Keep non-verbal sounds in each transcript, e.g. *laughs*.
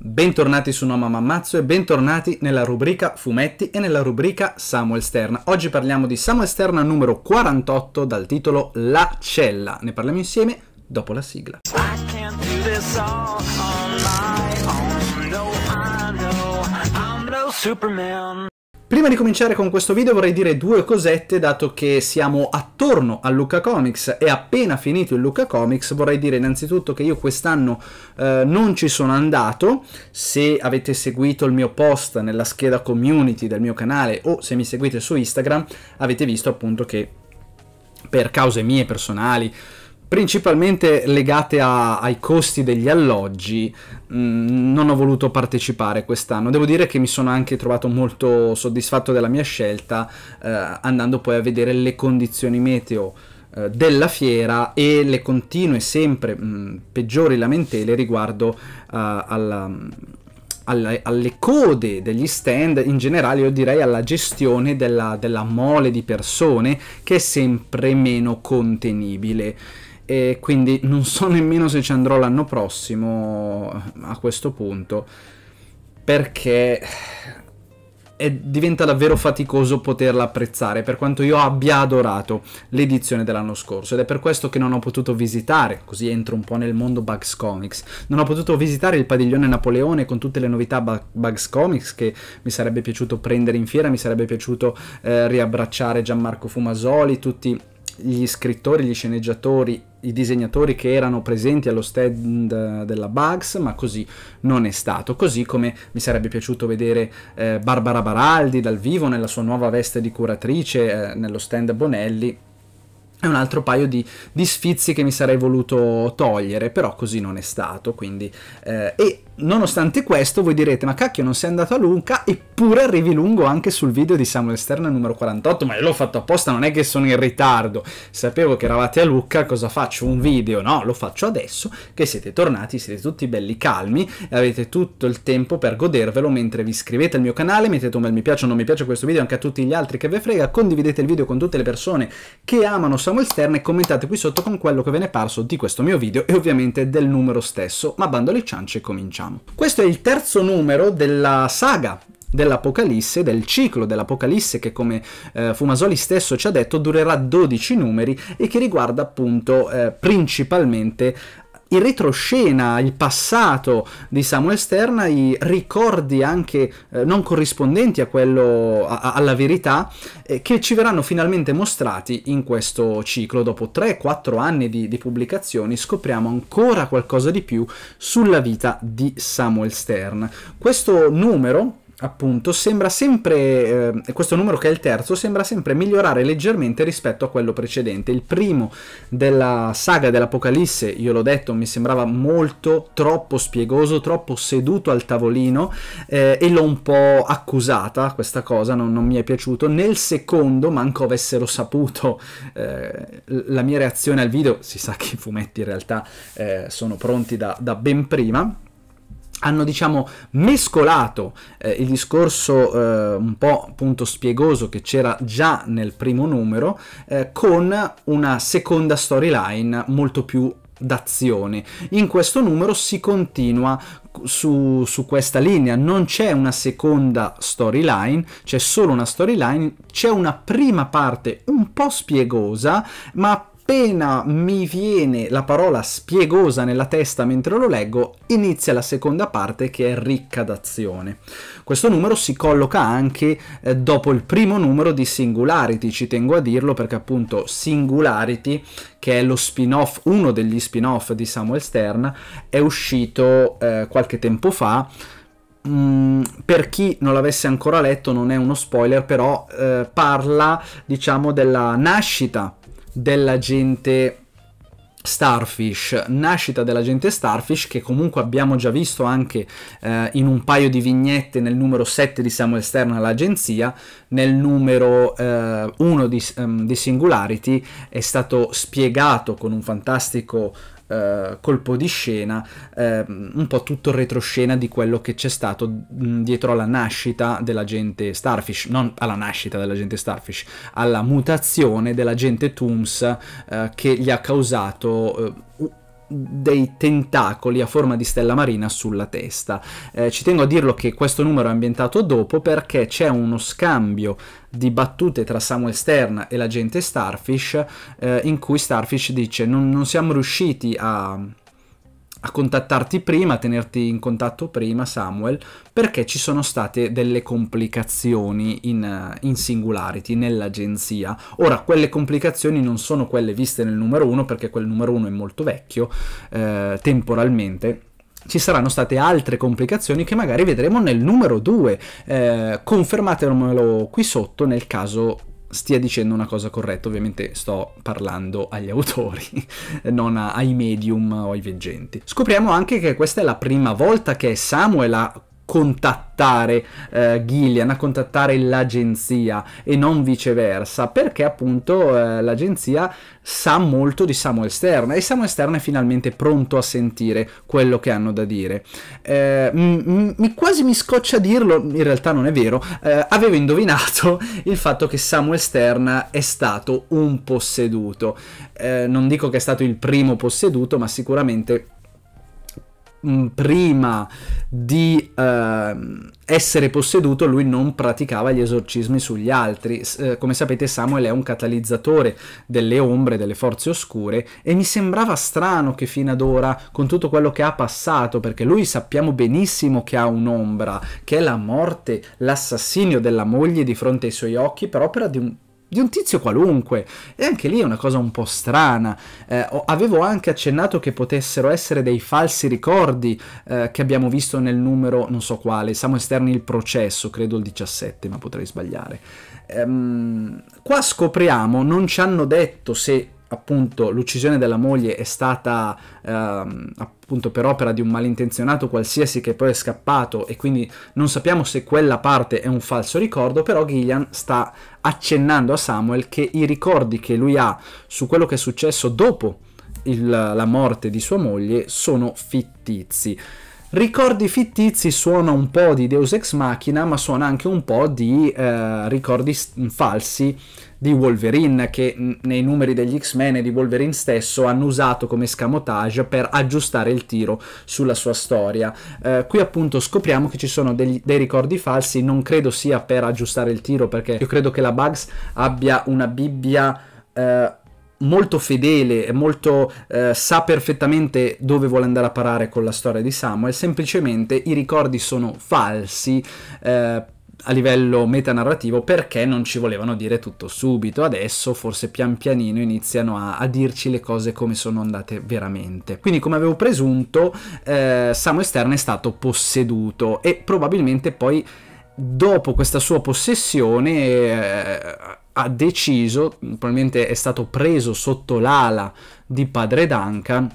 Bentornati su No Mamma Ammazzo e bentornati nella rubrica Fumetti e nella rubrica Samuel Stern. Oggi parliamo di Samuel Stern numero 48 dal titolo La Cella. Ne parliamo insieme dopo la sigla. Superman Prima di cominciare con questo video vorrei dire due cosette, dato che siamo attorno a Luca Comics e appena finito il Luca Comics vorrei dire innanzitutto che io quest'anno eh, non ci sono andato, se avete seguito il mio post nella scheda community del mio canale o se mi seguite su Instagram avete visto appunto che per cause mie personali, principalmente legate a, ai costi degli alloggi, mm, non ho voluto partecipare quest'anno. Devo dire che mi sono anche trovato molto soddisfatto della mia scelta, eh, andando poi a vedere le condizioni meteo eh, della fiera e le continue sempre mh, mm, peggiori lamentele riguardo eh, alla, alla, alle, code degli stand in generale io direi alla gestione della, della mole di persone che è sempre meno contenibile e quindi non so nemmeno se ci andrò l'anno prossimo a questo punto perché è, diventa davvero faticoso poterla apprezzare per quanto io abbia adorato l'edizione dell'anno scorso ed è per questo che non ho potuto visitare, così entro un po' nel mondo Bugs Comics, non ho potuto visitare il padiglione Napoleone con tutte le novità Bugs Comics che mi sarebbe piaciuto prendere in fiera, mi sarebbe piaciuto eh, riabbracciare Gianmarco Fumasoli, tutti gli scrittori, gli sceneggiatori, i disegnatori che erano presenti allo stand eh, della Bugs, ma così non è stato. Così come mi sarebbe piaciuto vedere eh, Barbara Baraldi dal vivo nella sua nuova veste di curatrice eh, nello stand Bonelli, è un altro paio di, di, sfizi che mi sarei voluto togliere, però così non è stato, quindi... Eh, e nonostante questo voi direte ma cacchio non sei andato a Luca eppure arrivi lungo anche sul video di Samuel Stern numero 48 ma io l'ho fatto apposta non è che sono in ritardo sapevo che eravate a Lucca cosa faccio un video no lo faccio adesso che siete tornati siete tutti belli calmi e avete tutto il tempo per godervelo mentre vi iscrivete al mio canale mettete un bel mi piace o non mi piace questo video anche a tutti gli altri che ve frega condividete il video con tutte le persone che amano Samuel Stern e commentate qui sotto con quello che ve ne è parso di questo mio video e ovviamente del numero stesso ma bando alle ciance cominciamo Abramo. Questo è il terzo numero della saga dell'Apocalisse, del ciclo dell'Apocalisse che come eh, Fumasoli stesso ci ha detto durerà 12 numeri e che riguarda appunto eh, principalmente il retroscena, il passato di Samuel Sterna, i ricordi anche eh, non corrispondenti a quello, a, alla verità, eh, che ci verranno finalmente mostrati in questo ciclo. Dopo 3-4 anni di, di, pubblicazioni scopriamo ancora qualcosa di più sulla vita di Samuel Stern. Questo numero appunto, sembra sempre, eh, questo numero che è il terzo, sembra sempre migliorare leggermente rispetto a quello precedente. Il primo della saga dell'Apocalisse, io l'ho detto, mi sembrava molto troppo spiegoso, troppo seduto al tavolino eh, e l'ho un po' accusata, questa cosa non, non, mi è piaciuto. Nel secondo, manco avessero saputo eh, la mia reazione al video, si sa che i fumetti in realtà eh, sono pronti da, da ben prima hanno diciamo mescolato eh, il discorso eh, un po' appunto spiegoso che c'era già nel primo numero eh, con una seconda storyline molto più d'azione. In questo numero si continua su, su questa linea, non c'è una seconda storyline, c'è solo una storyline, c'è una prima parte un po' spiegosa, ma appena mi viene la parola spiegosa nella testa mentre lo leggo, inizia la seconda parte che è ricca d'azione. Questo numero si colloca anche eh, dopo il primo numero di Singularity, ci tengo a dirlo perché appunto Singularity, che è lo spin-off, uno degli spin-off di Samuel Stern, è uscito eh, qualche tempo fa. Mm, per chi non l'avesse ancora letto non è uno spoiler, però eh, parla diciamo della nascita dell'agente Starfish, nascita dell'agente Starfish che comunque abbiamo già visto anche eh, in un paio di vignette nel numero 7 di Samuel Stern all'agenzia, nel numero 1 eh, di, um, di, Singularity è stato spiegato con un fantastico eh, colpo di scena, eh, un po' tutto il retroscena di quello che c'è stato mm, dietro alla nascita dell'agente Starfish, non alla nascita dell'agente Starfish, alla mutazione dell'agente Tooms eh, che gli ha causato eh, dei tentacoli a forma di stella marina sulla testa. Eh, ci tengo a dirlo che questo numero è ambientato dopo perché c'è uno scambio di battute tra Samuel Stern e l'agente Starfish eh, in cui Starfish dice non, non siamo riusciti a a contattarti prima, a tenerti in contatto prima, Samuel, perché ci sono state delle complicazioni in, in Singularity, nell'agenzia. Ora, quelle complicazioni non sono quelle viste nel numero 1, perché quel numero 1 è molto vecchio, eh, temporalmente, ci saranno state altre complicazioni che magari vedremo nel numero 2. Eh, confermatemelo qui sotto nel caso stia dicendo una cosa corretta, ovviamente sto parlando agli *laughs* autori, non ai medium o ai veggenti. Scopriamo anche che questa è la prima volta che Samuel ha contattare eh, Gillian, a contattare l'agenzia e non viceversa, perché appunto eh, l'agenzia sa molto di Samuel Stern e Samuel Stern è finalmente pronto a sentire quello che hanno da dire. Eh, mi quasi mi scoccia dirlo, in realtà non è vero, eh, avevo indovinato *laughs* il fatto che Samuel Stern è stato un posseduto. Eh, non dico che è stato il primo posseduto, ma sicuramente Mm, prima di eh, essere posseduto lui non praticava gli esorcismi sugli altri eh, come sapete Samuel è un catalizzatore delle ombre delle forze oscure e mi sembrava strano che fino ad ora con tutto quello che ha passato perché lui sappiamo benissimo che ha un'ombra che è la morte l'assassinio della moglie di fronte ai suoi occhi per opera di un di un tizio qualunque. E anche lì è una cosa un po' strana. Eh, avevo anche accennato che potessero essere dei falsi ricordi eh, che abbiamo visto nel numero, non so quale, siamo esterni il processo, credo il 17, ma potrei sbagliare. Ehm, qua scopriamo, non ci hanno detto se appunto l'uccisione della moglie è stata ehm, appunto per opera di un malintenzionato qualsiasi che poi è scappato e quindi non sappiamo se quella parte è un falso ricordo, però Gillian sta accennando a Samuel che i ricordi che lui ha su quello che è successo dopo il, la morte di sua moglie sono fittizi. Ricordi fittizi suona un po' di Deus Ex Machina, ma suona anche un po' di eh, ricordi falsi di Wolverine che nei numeri degli X-Men e di Wolverine stesso hanno usato come scamotage per aggiustare il tiro sulla sua storia. Eh, qui appunto scopriamo che ci sono degli, dei ricordi falsi, non credo sia per aggiustare il tiro perché io credo che la Bugs abbia una Bibbia... Eh, molto fedele, e molto eh, sa perfettamente dove vuole andare a parare con la storia di Samuel, semplicemente i ricordi sono falsi eh, a livello metanarrativo perché non ci volevano dire tutto subito, adesso forse pian pianino iniziano a, a dirci le cose come sono andate veramente. Quindi come avevo presunto eh, Samuel Stern è stato posseduto e probabilmente poi dopo questa sua possessione eh, ha deciso, probabilmente è stato preso sotto l'ala di padre Duncan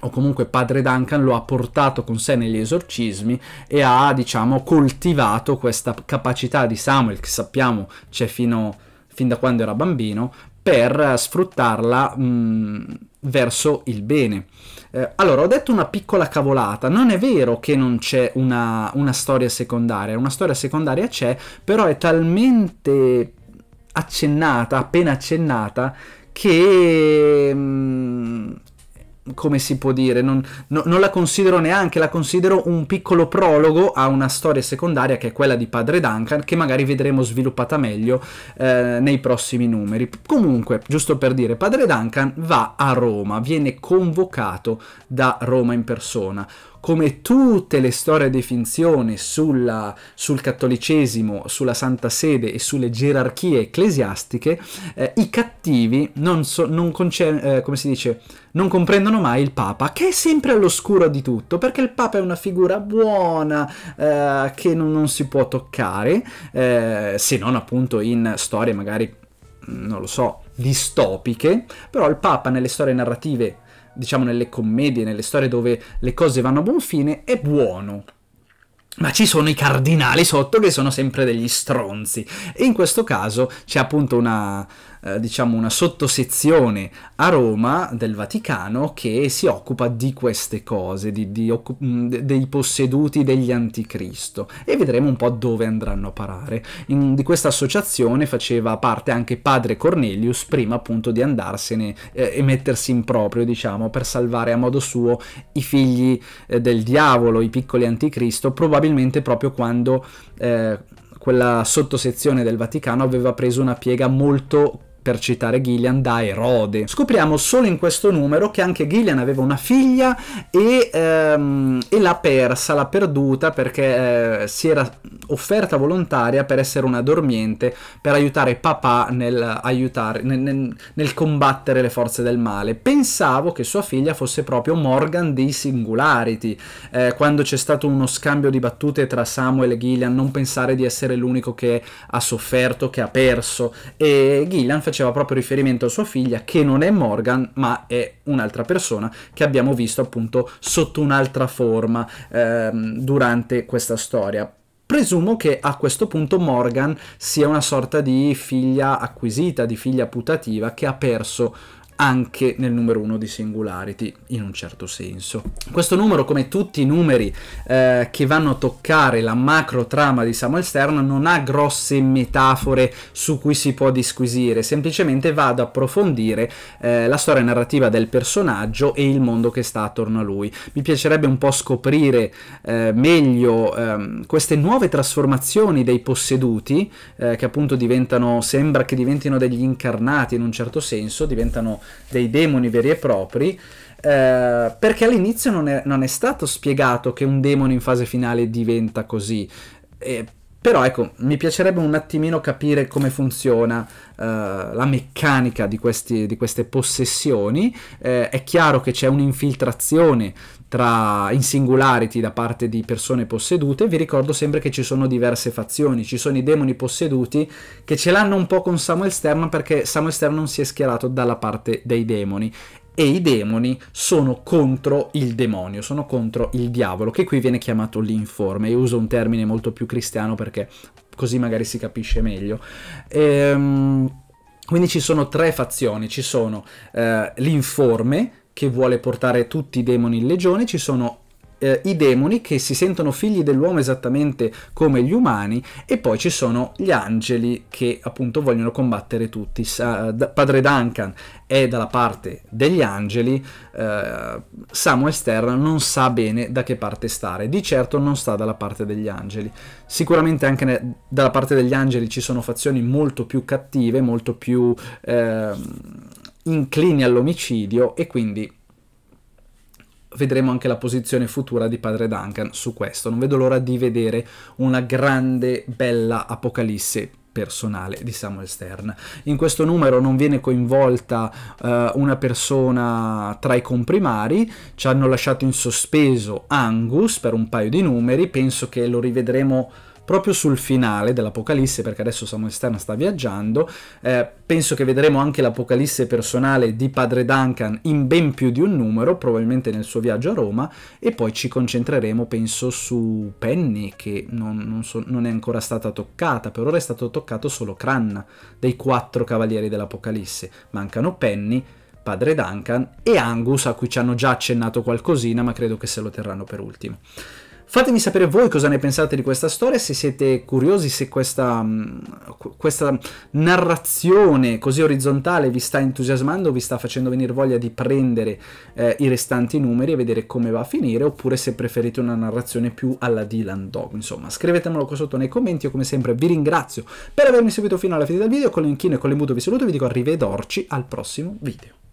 o comunque padre Duncan lo ha portato con sé negli esorcismi e ha, diciamo, coltivato questa capacità di Samuel, che sappiamo c'è fino, fin da quando era bambino, per sfruttarla mh, verso il bene. Eh, allora, ho detto una piccola cavolata, non è vero che non c'è una, una storia secondaria, una storia secondaria c'è, però è talmente accennata, appena accennata, che mh, come si può dire, non, no, non, la considero neanche, la considero un piccolo prologo a una storia secondaria che è quella di padre Duncan, che magari vedremo sviluppata meglio eh, nei prossimi numeri. Comunque, giusto per dire, padre Duncan va a Roma, viene convocato da Roma in persona come tutte le storie di finzione sulla, sul cattolicesimo, sulla Santa Sede e sulle gerarchie ecclesiastiche, eh, i cattivi non, so, non, eh, dice, non comprendono mai il Papa, che è sempre all'oscuro di tutto, perché il Papa è una figura buona eh, che non, non, si può toccare, eh, se non appunto in storie magari, mm, non lo so, distopiche, però il Papa nelle storie narrative diciamo nelle commedie, nelle storie dove le cose vanno a buon fine, è buono. Ma ci sono i cardinali sotto che sono sempre degli stronzi. E in questo caso c'è appunto una, eh, diciamo una sottosezione a Roma del Vaticano che si occupa di queste cose, di, di dei posseduti degli anticristo e vedremo un po' dove andranno a parare. In, di questa associazione faceva parte anche padre Cornelius prima appunto di andarsene eh, e mettersi in proprio diciamo per salvare a modo suo i figli eh, del diavolo, i piccoli anticristo, probabilmente proprio quando eh, quella sottosezione del Vaticano aveva preso una piega molto per citare Gillian, da Erode. Scopriamo solo in questo numero che anche Gillian aveva una figlia e, ehm, e l'ha persa, l'ha perduta perché eh, si era offerta volontaria per essere una dormiente, per aiutare papà nel, aiutare, nel, nel, nel combattere le forze del male. Pensavo che sua figlia fosse proprio Morgan dei Singularity, eh, quando c'è stato uno scambio di battute tra Samuel e Gillian, non pensare di essere l'unico che ha sofferto, che ha perso, e Gillian faceva faceva proprio riferimento a sua figlia, che non è Morgan, ma è un'altra persona che abbiamo visto appunto sotto un'altra forma ehm, durante questa storia. Presumo che a questo punto Morgan sia una sorta di figlia acquisita, di figlia putativa che ha perso anche nel numero 1 di Singularity, in un certo senso. Questo numero, come tutti i numeri eh, che vanno a toccare la macro trama di Samuel Stern, non ha grosse metafore su cui si può disquisire, semplicemente va ad approfondire eh, la storia narrativa del personaggio e il mondo che sta attorno a lui. Mi piacerebbe un po' scoprire eh, meglio ehm, queste nuove trasformazioni dei posseduti, eh, che appunto diventano, sembra che diventino degli incarnati in un certo senso, diventano dei demoni veri e propri, eh, perché all'inizio non è, non è stato spiegato che un demone in fase finale diventa così. E però ecco, mi piacerebbe un attimino capire come funziona uh, la meccanica di, questi, di queste possessioni. Eh, è chiaro che c'è un'infiltrazione tra in singularity da parte di persone possedute. Vi ricordo sempre che ci sono diverse fazioni, ci sono i demoni posseduti che ce l'hanno un po' con Samuel Stern perché Samuel Stern non si è schierato dalla parte dei demoni e i demoni sono contro il demonio, sono contro il diavolo, che qui viene chiamato l'informe. Io uso un termine molto più cristiano perché così magari si capisce meglio. Ehm, quindi ci sono tre fazioni, ci sono eh, l'informe, che vuole portare tutti i demoni in legione, ci sono eh, i demoni che si sentono figli dell'uomo esattamente come gli umani e poi ci sono gli angeli che appunto vogliono combattere tutti. Sa, da, padre Duncan è dalla parte degli angeli, eh, Samuel Stern non sa bene da che parte stare, di certo non sta dalla parte degli angeli. Sicuramente anche dalla parte degli angeli ci sono fazioni molto più cattive, molto più eh, inclini all'omicidio e quindi vedremo anche la posizione futura di padre Duncan su questo. Non vedo l'ora di vedere una grande, bella apocalisse personale di Samuel Stern. In questo numero non viene coinvolta eh, una persona tra i comprimari, ci hanno lasciato in sospeso Angus per un paio di numeri, penso che lo rivedremo proprio sul finale dell'Apocalisse, perché adesso Samuel Stern sta viaggiando. Eh, penso che vedremo anche l'Apocalisse personale di padre Duncan in ben più di un numero, probabilmente nel suo viaggio a Roma, e poi ci concentreremo, penso, su Penny, che non, non, so, non è ancora stata toccata. Per ora è stato toccato solo Cran, dei quattro cavalieri dell'Apocalisse. Mancano Penny, padre Duncan e Angus, a cui ci hanno già accennato qualcosina, ma credo che se lo terranno per ultimo. Fatemi sapere voi cosa ne pensate di questa storia, se siete curiosi se questa, mm, questa narrazione così orizzontale vi sta entusiasmando, vi sta facendo venire voglia di prendere eh, i restanti numeri e vedere come va a finire, oppure se preferite una narrazione più alla Dylan Dog. Insomma, scrivetemelo qua sotto nei commenti, io come sempre vi ringrazio per avermi seguito fino alla fine del video, con l'inchino e con le l'imbuto vi saluto, vi dico arrivederci al prossimo video.